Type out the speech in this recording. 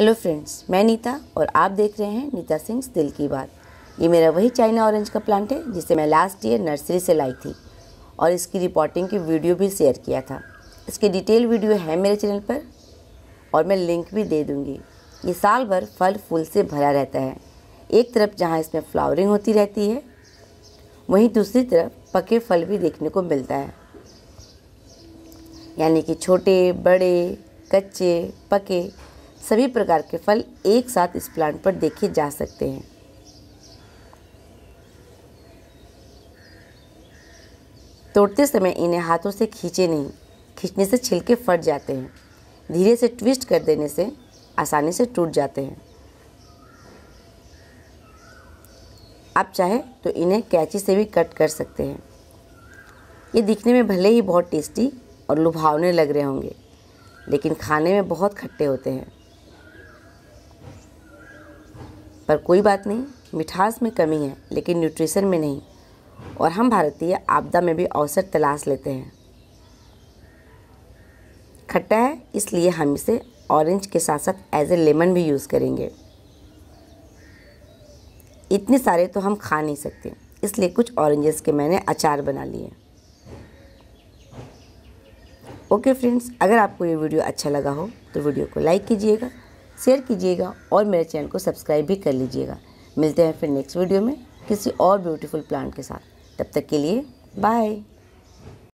hello friends मैं नीता और आप देख रहे हैं नीता सिंह दिल की बात ये मेरा वही चाइना ऑरेंज का प्लांट है जिसे मैं लास्ट ईयर नर्सरी से लाई थी और इसकी रिपोर्टिंग की वीडियो भी शेयर किया था इसके डिटेल वीडियो है मेरे चैनल पर और मैं लिंक भी दे दूँगी ये साल भर फल फूल से भरा रहता है एक तरफ जहाँ इसमें फ्लावरिंग होती रहती है वहीं दूसरी तरफ पके फल भी देखने को मिलता है यानी कि छोटे बड़े कच्चे पके सभी प्रकार के फल एक साथ इस प्लांट पर देखे जा सकते हैं तोड़ते समय इन्हें हाथों से खींचे नहीं खींचने से छिलके फट जाते हैं धीरे से ट्विस्ट कर देने से आसानी से टूट जाते हैं आप चाहे तो इन्हें कैची से भी कट कर सकते हैं ये दिखने में भले ही बहुत टेस्टी और लुभावने लग रहे होंगे लेकिन खाने में बहुत खट्टे होते हैं पर कोई बात नहीं मिठास में कमी है लेकिन न्यूट्रिशन में नहीं और हम भारतीय आपदा में भी अवसर तलाश लेते हैं खट्टा है इसलिए हम इसे ऑरेंज के साथ साथ एज ए लेमन भी यूज़ करेंगे इतने सारे तो हम खा नहीं सकते इसलिए कुछ ऑरेंजेस के मैंने अचार बना लिए ओके फ्रेंड्स अगर आपको ये वीडियो अच्छा लगा हो तो वीडियो को लाइक कीजिएगा शेयर कीजिएगा और मेरे चैनल को सब्सक्राइब भी कर लीजिएगा मिलते हैं फिर नेक्स्ट वीडियो में किसी और ब्यूटीफुल प्लांट के साथ तब तक के लिए बाय